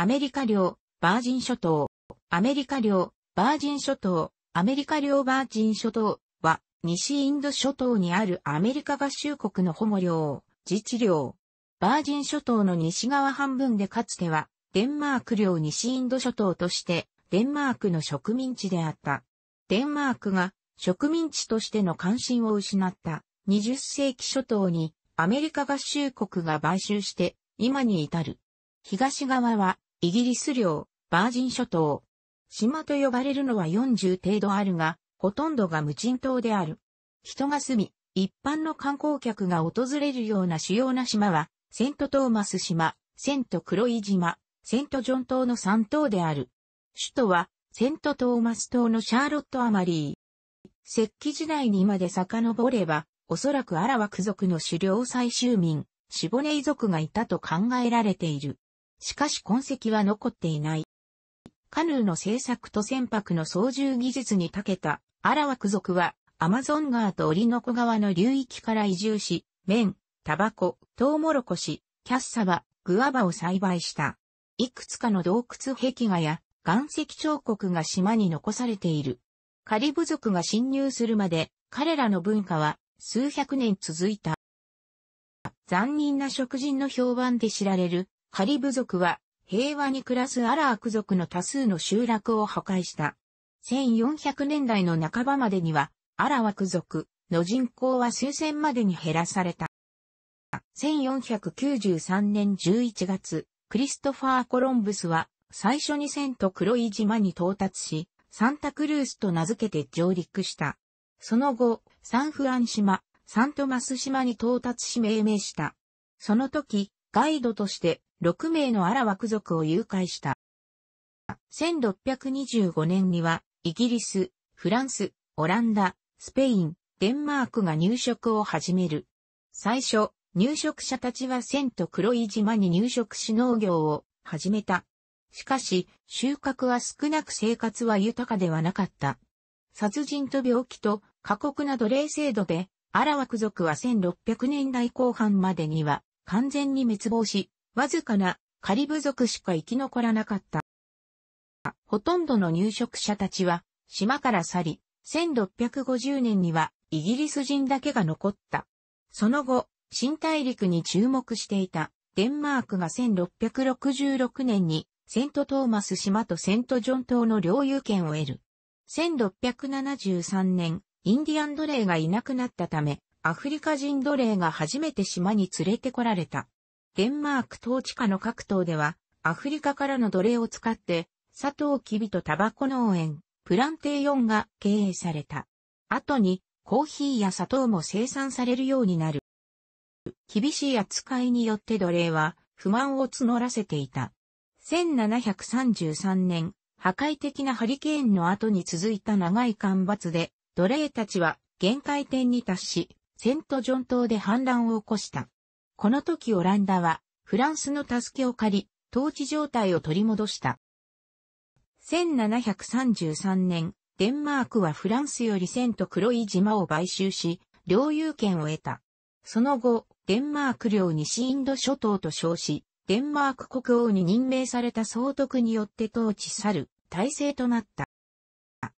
アメリカ領、バージン諸島、アメリカ領、バージン諸島、アメリカ領バージン諸島は、西インド諸島にあるアメリカ合衆国の保護領、自治領。バージン諸島の西側半分でかつては、デンマーク領西インド諸島として、デンマークの植民地であった。デンマークが植民地としての関心を失った20世紀諸島にアメリカ合衆国が買収して今に至る。東側はイギリス領、バージン諸島。島と呼ばれるのは40程度あるが、ほとんどが無人島である。人が住み、一般の観光客が訪れるような主要な島は、セントトーマス島、セント黒井島、セントジョン島の3島である。首都は、セントトーマス島のシャーロット・アマリー。石器時代にまで遡れば、おそらくアラワク族の狩猟採集民、シボネイ族がいたと考えられている。しかし痕跡は残っていない。カヌーの製作と船舶の操縦技術に長けたアラワク族はアマゾン川とオリノコ川の流域から移住し、綿、タバコ、トウモロコシ、キャッサバ、グアバを栽培した。いくつかの洞窟壁画や岩石彫刻が島に残されている。カリブ族が侵入するまで彼らの文化は数百年続いた。残忍な食人の評判で知られるカリブ族は平和に暮らすアラーク族の多数の集落を破壊した。1400年代の半ばまでにはアラワク族の人口は数千までに減らされた。1493年11月、クリストファー・コロンブスは最初にセント・クロイ島に到達し、サンタクルースと名付けて上陸した。その後、サンフアン島、サントマス島に到達し命名した。その時、ガイドとして6名のアラワク族を誘拐した。1625年には、イギリス、フランス、オランダ、スペイン、デンマークが入植を始める。最初、入植者たちはセと黒い島に入植し農業を始めた。しかし、収穫は少なく生活は豊かではなかった。殺人と病気と過酷な奴隷制度で、アラワク族は1600年代後半までには完全に滅亡し、わずかなカリブ族しか生き残らなかった。ほとんどの入植者たちは島から去り、1650年にはイギリス人だけが残った。その後、新大陸に注目していたデンマークが1666年にセントトーマス島とセントジョン島の領有権を得る。1673年、インディアン奴隷がいなくなったため、アフリカ人奴隷が初めて島に連れてこられた。デンマーク統治下の各党では、アフリカからの奴隷を使って、砂糖キビとタバコ農園、プランテーヨンが経営された。後に、コーヒーや砂糖も生産されるようになる。厳しい扱いによって奴隷は不満を募らせていた。1733年、破壊的なハリケーンの後に続いた長い干ばつで、奴隷たちは限界点に達し、セントジョン島で反乱を起こした。この時オランダはフランスの助けを借り、統治状態を取り戻した。1733年、デンマークはフランスより1000と黒い島を買収し、領有権を得た。その後、デンマーク領西インド諸島と称し、デンマーク国王に任命された総督によって統治去る体制となった。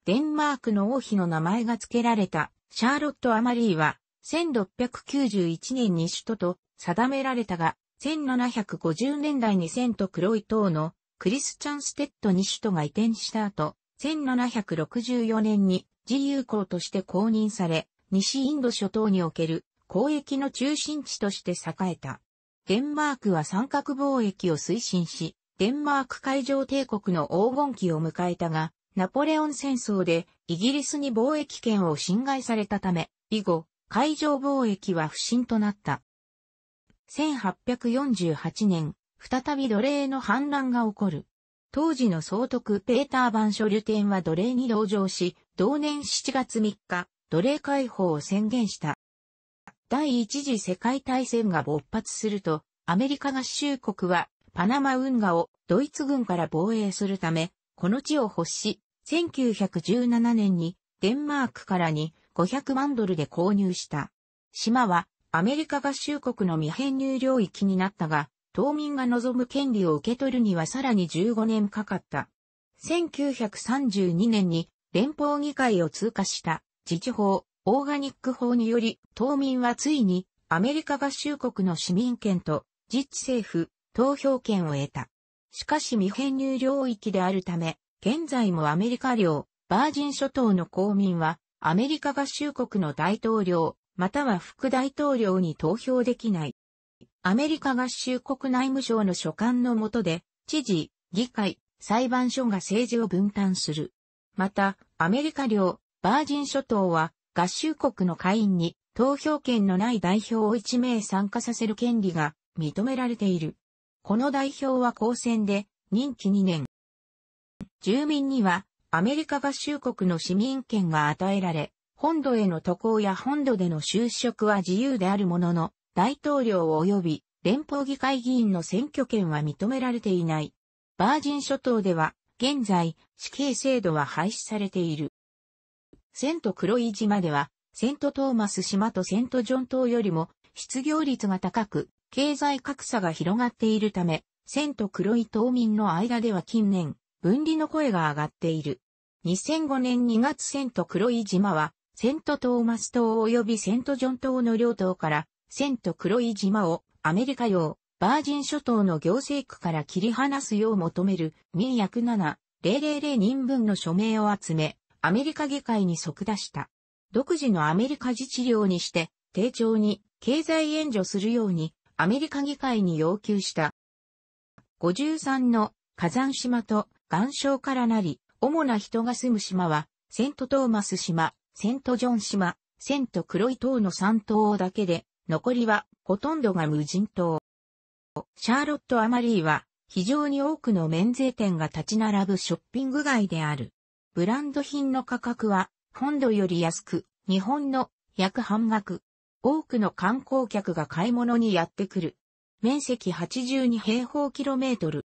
デンマークの王妃の名前が付けられたシャーロット・アマリーは1691年に首都と定められたが、1750年代にセントクロイ島のクリスチャンステッドに首都が移転した後、1764年に自由港として公認され、西インド諸島における交易の中心地として栄えた。デンマークは三角貿易を推進し、デンマーク海上帝国の黄金期を迎えたが、ナポレオン戦争でイギリスに貿易権を侵害されたため、以後、海上貿易は不振となった。1848年、再び奴隷の反乱が起こる。当時の総督ペーター・バン・ショルテンは奴隷に同情し、同年7月3日、奴隷解放を宣言した。第一次世界大戦が勃発すると、アメリカ合衆国はパナマ運河をドイツ軍から防衛するため、この地を欲し、1917年にデンマークからに500万ドルで購入した。島はアメリカ合衆国の未編入領域になったが、島民が望む権利を受け取るにはさらに15年かかった。1932年に連邦議会を通過した自治法、オーガニック法により、島民はついにアメリカ合衆国の市民権と自治政府、投票権を得た。しかし未編入領域であるため、現在もアメリカ領、バージン諸島の公民は、アメリカ合衆国の大統領、または副大統領に投票できない。アメリカ合衆国内務省の所管の下で、知事、議会、裁判所が政治を分担する。また、アメリカ領、バージン諸島は、合衆国の会員に投票権のない代表を1名参加させる権利が認められている。この代表は公選で、任期2年。住民には、アメリカ合衆国の市民権が与えられ、本土への渡航や本土での就職は自由であるものの、大統領及び連邦議会議員の選挙権は認められていない。バージン諸島では、現在、死刑制度は廃止されている。セントクロイ島では、セントトーマス島とセントジョン島よりも失業率が高く、経済格差が広がっているため、セントクロイ島民の間では近年、分離の声が上がっている。2005年2月セント黒ロ島はセントトーマス島及びセントジョン島の両島から、セント黒い島をアメリカ用バージン諸島の行政区から切り離すよう求める民約7、000人分の署名を集め、アメリカ議会に即出した。独自のアメリカ自治領にして、丁重に経済援助するようにアメリカ議会に要求した。53の火山島と岩礁からなり、主な人が住む島は、セントトーマス島、セントジョン島、セント黒い島の3島だけで、残りはほとんどが無人島。シャーロット・アマリーは非常に多くの免税店が立ち並ぶショッピング街である。ブランド品の価格は本土より安く、日本の約半額。多くの観光客が買い物にやってくる。面積82平方キロメートル。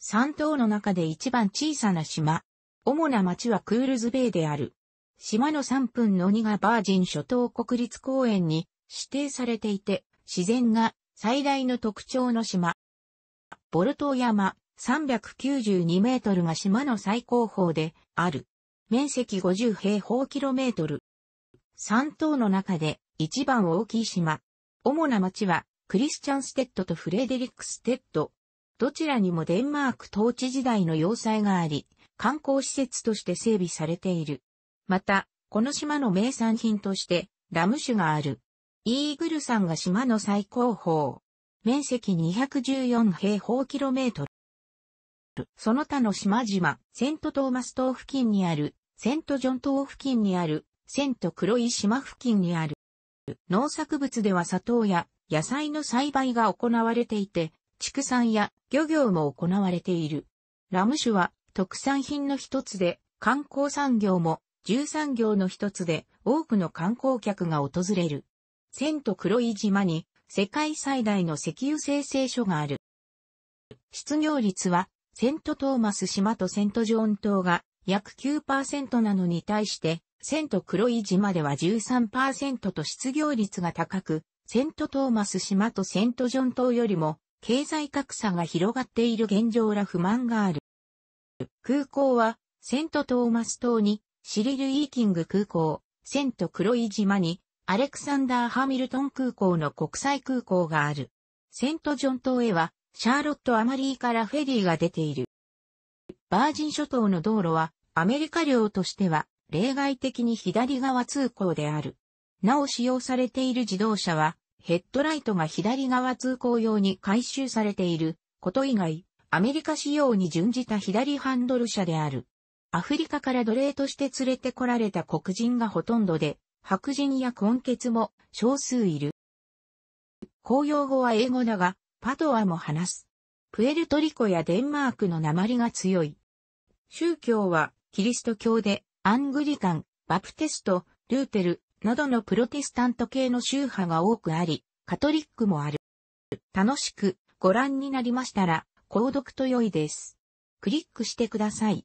3島の中で一番小さな島。主な町はクールズベイである。島の3分の2がバージン諸島国立公園に指定されていて、自然が最大の特徴の島。ボルト山392メートルが島の最高峰である。面積50平方キロメートル。3島の中で一番大きい島。主な町はクリスチャンステッドとフレデリックステッド。どちらにもデンマーク統治時代の要塞があり、観光施設として整備されている。また、この島の名産品として、ラム酒がある。イーグル山が島の最高峰。面積214平方キロメートル。その他の島々、セントトーマス島付近にある、セントジョン島付近にある、セント黒い島付近にある。農作物では砂糖や野菜の栽培が行われていて、畜産や漁業も行われている。ラム酒は特産品の一つで、観光産業も13行の一つで多くの観光客が訪れる。千と黒い島に世界最大の石油生成所がある。失業率はセントトーマス島とセントジョーン島が約9%なのに対して、セント黒い島では13%と失業率が高く、セントトーマス島とセントジョン島よりも経済格差が広がっている現状ら不満がある。空港はセントトーマス島にシリル・イーキング空港、セント・クロイ島に、アレクサンダー・ハミルトン空港の国際空港がある。セント・ジョン島へは、シャーロット・アマリーからフェリーが出ている。バージン諸島の道路は、アメリカ領としては、例外的に左側通行である。なお使用されている自動車は、ヘッドライトが左側通行用に回収されていること以外、アメリカ仕様に準じた左ハンドル車である。アフリカから奴隷として連れてこられた黒人がほとんどで、白人や混血も少数いる。公用語は英語だが、パドアも話す。プエルトリコやデンマークの鉛が強い。宗教はキリスト教で、アングリカン、バプテスト、ルーテルなどのプロテスタント系の宗派が多くあり、カトリックもある。楽しくご覧になりましたら、購読と良いです。クリックしてください。